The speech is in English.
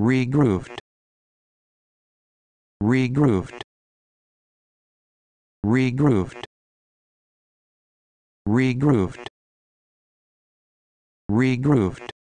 Regrooved. Regrooved. Regrooved. Regrooved. Regrooved.